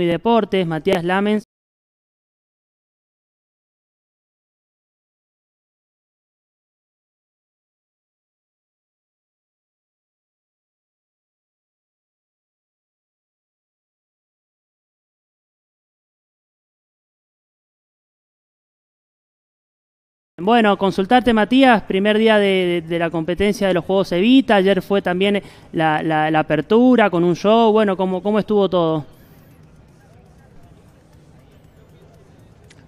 y Deportes, Matías Lamens Bueno, consultarte Matías, primer día de, la competencia de los Juegos Evita, ayer fue también la, la apertura con un show, bueno, ¿cómo, cómo estuvo todo?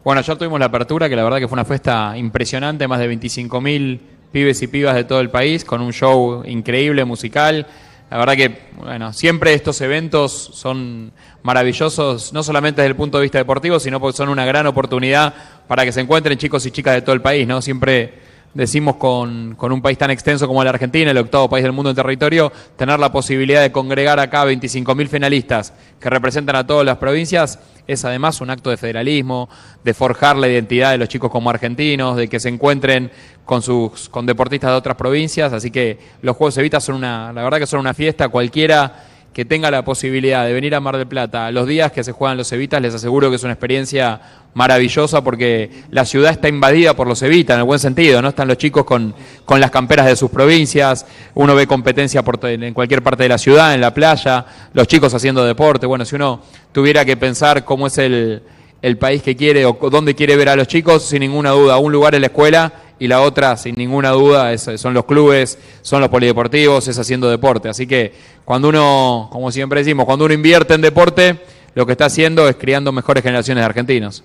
Bueno, ayer tuvimos la apertura, que la verdad que fue una fiesta impresionante, más de 25.000 pibes y pibas de todo el país, con un show increíble, musical. La verdad que, bueno, siempre estos eventos son maravillosos, no solamente desde el punto de vista deportivo, sino porque son una gran oportunidad para que se encuentren chicos y chicas de todo el país, ¿no? Siempre decimos con, con, un país tan extenso como la Argentina, el octavo país del mundo en territorio, tener la posibilidad de congregar acá 25.000 finalistas que representan a todas las provincias es además un acto de federalismo, de forjar la identidad de los chicos como argentinos, de que se encuentren con sus con deportistas de otras provincias, así que los Juegos evita son una la verdad que son una fiesta cualquiera que tenga la posibilidad de venir a Mar del Plata los días que se juegan los Evitas, les aseguro que es una experiencia maravillosa porque la ciudad está invadida por los Evitas, en el buen sentido, ¿no? Están los chicos con, con las camperas de sus provincias, uno ve competencia por, en cualquier parte de la ciudad, en la playa, los chicos haciendo deporte. Bueno, si uno tuviera que pensar cómo es el, el país que quiere o dónde quiere ver a los chicos, sin ninguna duda, un lugar en la escuela y la otra, sin ninguna duda, son los clubes, son los polideportivos, es haciendo deporte. Así que cuando uno, como siempre decimos, cuando uno invierte en deporte, lo que está haciendo es criando mejores generaciones de argentinos.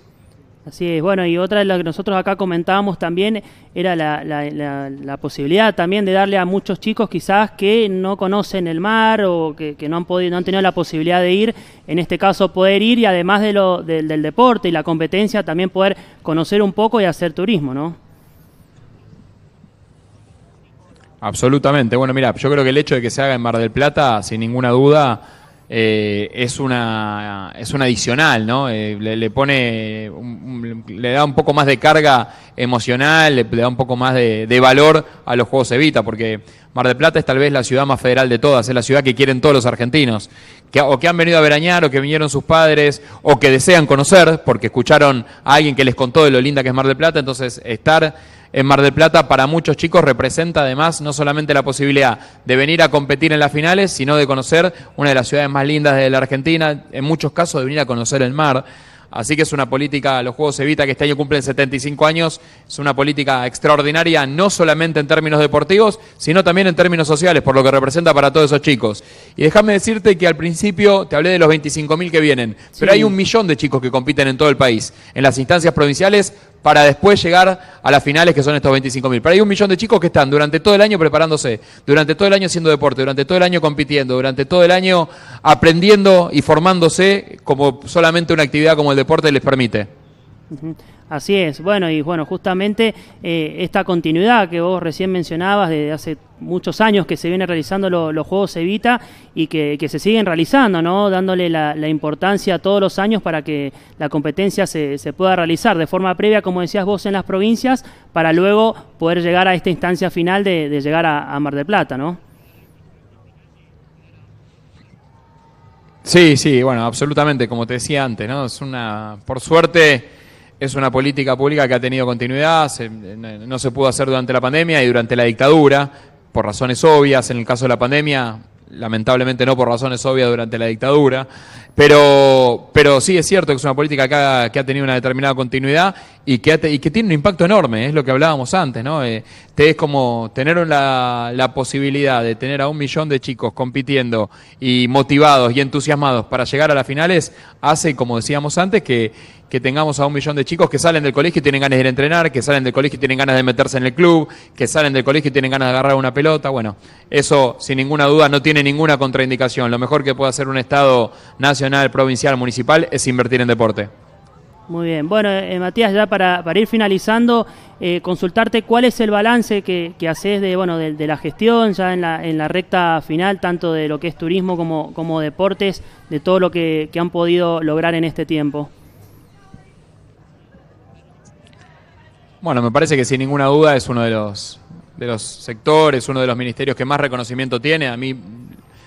Así es, bueno, y otra de las que nosotros acá comentábamos también era la, posibilidad también de darle a muchos chicos quizás que no conocen el mar o que, no, han podido, no han tenido la posibilidad de ir, en este caso poder ir y además de lo, del deporte y la competencia también poder conocer un poco y hacer turismo, ¿no? Absolutamente. Bueno, mira, yo creo que el hecho de que se haga en Mar del Plata, sin ninguna duda, eh, es una es una adicional, ¿no? Eh, le, pone, le da un poco más de carga emocional, le, da un poco más de, valor a los Juegos Evita, porque Mar del Plata es tal vez la ciudad más federal de todas, es la ciudad que quieren todos los argentinos, que, o que han venido a verañar, o que vinieron sus padres, o que desean conocer, porque escucharon a alguien que les contó de lo linda que es Mar del Plata, entonces estar en Mar del Plata para muchos chicos representa además no solamente la posibilidad de venir a competir en las finales, sino de conocer una de las ciudades más lindas de la Argentina, en muchos casos de venir a conocer el mar. Así que es una política, los Juegos Evita, que este año cumplen 75 años, es una política extraordinaria, no solamente en términos deportivos, sino también en términos sociales, por lo que representa para todos esos chicos. Y déjame decirte que al principio te hablé de los 25.000 que vienen, pero hay un millón de chicos que compiten en todo el país, en las instancias provinciales, para después llegar a las finales que son estos 25.000. Pero hay un millón de chicos que están durante todo el año preparándose, durante todo el año haciendo deporte, durante todo el año compitiendo, durante todo el año aprendiendo y formándose como solamente una actividad como el deporte les permite. Así es, bueno, y bueno, justamente eh, esta continuidad que vos recién mencionabas de hace muchos años que se viene realizando los Juegos Evita y que, se siguen realizando, ¿no? Dándole la, importancia a todos los años para que la competencia se, pueda realizar de forma previa, como decías vos, en las provincias, para luego poder llegar a esta instancia final de, llegar a, a Mar del Plata, ¿no? Sí, sí, bueno, absolutamente, como te decía antes, ¿no? Es una, por suerte es una política pública que ha tenido continuidad, no se pudo hacer durante la pandemia y durante la dictadura, por razones obvias, en el caso de la pandemia, lamentablemente no por razones obvias durante la dictadura, pero, pero sí es cierto que es una política que ha, tenido una determinada continuidad y que, tiene un impacto enorme, es lo que hablábamos antes, ¿no? Eh, te es como tener la posibilidad de tener a un millón de chicos compitiendo y motivados y entusiasmados para llegar a las finales, hace, como decíamos antes, que que tengamos a un millón de chicos que salen del colegio y tienen ganas de ir a entrenar, que salen del colegio y tienen ganas de meterse en el club, que salen del colegio y tienen ganas de agarrar una pelota. Bueno, eso sin ninguna duda no tiene ninguna contraindicación. Lo mejor que puede hacer un Estado nacional, provincial, municipal es invertir en deporte. Muy bien. Bueno, eh, Matías, ya para, ir finalizando, eh, consultarte cuál es el balance que, que haces de, bueno, de, la gestión ya en la, en la recta final, tanto de lo que es turismo como, como deportes, de todo lo que, que han podido lograr en este tiempo. Bueno, me parece que sin ninguna duda es uno de los, de los sectores, uno de los ministerios que más reconocimiento tiene. A mí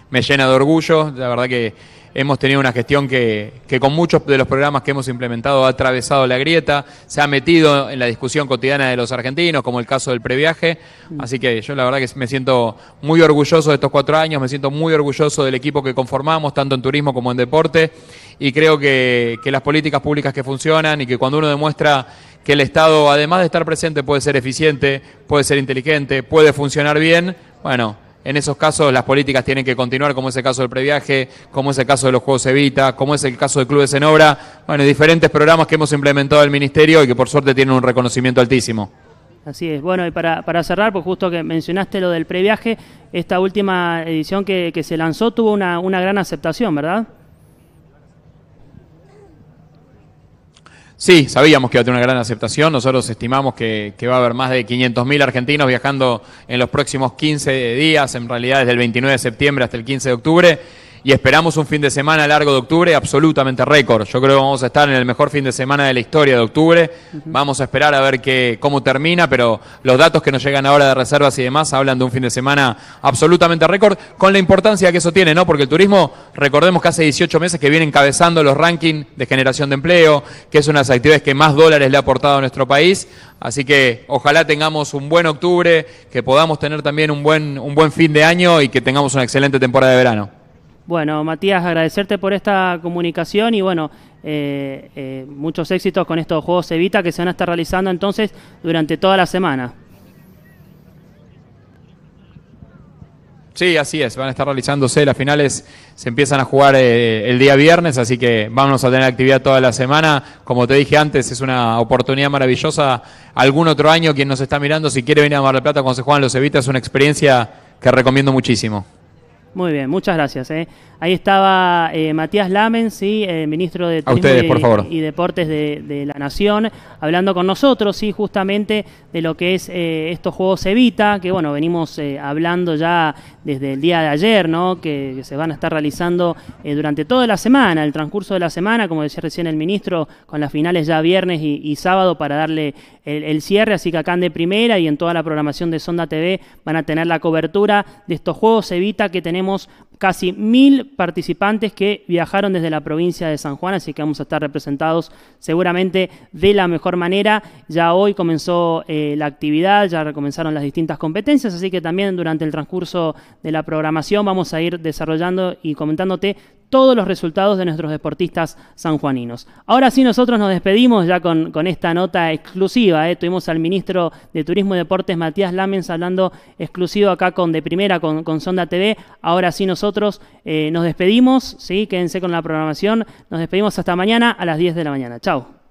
me llena de orgullo. La verdad que hemos tenido una gestión que, con muchos de los programas que hemos implementado ha atravesado la grieta, se ha metido en la discusión cotidiana de los argentinos, como el caso del previaje. Mm. Así que yo la verdad que me siento muy orgulloso de estos cuatro años, me siento muy orgulloso del equipo que conformamos, tanto en turismo como en deporte, y creo que, que las políticas públicas que funcionan y que cuando uno demuestra que el Estado, además de estar presente, puede ser eficiente, puede ser inteligente, puede funcionar bien. Bueno, en esos casos las políticas tienen que continuar, como es el caso del previaje, como es el caso de los Juegos Evita, como es el caso de Clubes en Obra, bueno, diferentes programas que hemos implementado el Ministerio y que por suerte tienen un reconocimiento altísimo. Así es. Bueno, y para, cerrar, pues justo que mencionaste lo del previaje, esta última edición que, se lanzó tuvo una, una gran aceptación, ¿verdad? Sí, sabíamos que iba a tener una gran aceptación. Nosotros estimamos que, va a haber más de 500.000 argentinos viajando en los próximos 15 días, en realidad desde el 29 de septiembre hasta el 15 de octubre y esperamos un fin de semana largo de octubre absolutamente récord. Yo creo que vamos a estar en el mejor fin de semana de la historia de octubre. Vamos a esperar a ver qué cómo termina, pero los datos que nos llegan ahora de reservas y demás hablan de un fin de semana absolutamente récord, con la importancia que eso tiene, ¿no? Porque el turismo, recordemos que hace 18 meses que viene encabezando los rankings de generación de empleo, que es una de las actividades que más dólares le ha aportado a nuestro país. Así que ojalá tengamos un buen octubre, que podamos tener también un buen, un buen fin de año y que tengamos una excelente temporada de verano. Bueno, Matías, agradecerte por esta comunicación y bueno, eh, eh, muchos éxitos con estos Juegos Evita que se van a estar realizando entonces durante toda la semana. Sí, así es, van a estar realizándose, las finales se empiezan a jugar eh, el día viernes, así que vamos a tener actividad toda la semana. Como te dije antes, es una oportunidad maravillosa. Algún otro año quien nos está mirando, si quiere venir a Mar del Plata cuando se juegan los Evita, es una experiencia que recomiendo muchísimo. Muy bien, muchas gracias. ¿eh? Ahí estaba eh, Matías Lamen, ¿sí? Eh, ministro de Turismo y, Deportes de, la Nación, hablando con nosotros sí, justamente de lo que es eh, estos Juegos Evita, que bueno, venimos hablando ya desde el día de ayer, ¿no? que, se van a estar realizando durante toda la semana, el transcurso de la semana, como decía recién el ministro, con las finales ya viernes y, sábado para darle el, el, cierre, así que acá en de primera y en toda la programación de Sonda TV van a tener la cobertura de estos Juegos Evita que tenemos tenemos casi mil participantes que viajaron desde la provincia de San Juan, así que vamos a estar representados seguramente de la mejor manera. Ya hoy comenzó eh, la actividad, ya comenzaron las distintas competencias, así que también durante el transcurso de la programación vamos a ir desarrollando y comentándote todos los resultados de nuestros deportistas sanjuaninos. Ahora sí, nosotros nos despedimos ya con, esta nota exclusiva. Eh. Tuvimos al ministro de Turismo y Deportes, Matías Lamens, hablando exclusivo acá con De Primera, con, con Sonda TV. Ahora sí, nosotros nosotros eh, nos despedimos, ¿sí? quédense con la programación, nos despedimos hasta mañana a las 10 de la mañana. Chao.